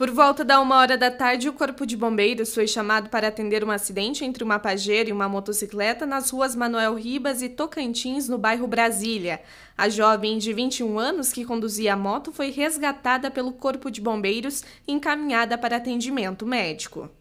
Por volta da uma hora da tarde, o Corpo de Bombeiros foi chamado para atender um acidente entre uma pajeira e uma motocicleta nas ruas Manuel Ribas e Tocantins, no bairro Brasília. A jovem de 21 anos que conduzia a moto foi resgatada pelo Corpo de Bombeiros e encaminhada para atendimento médico.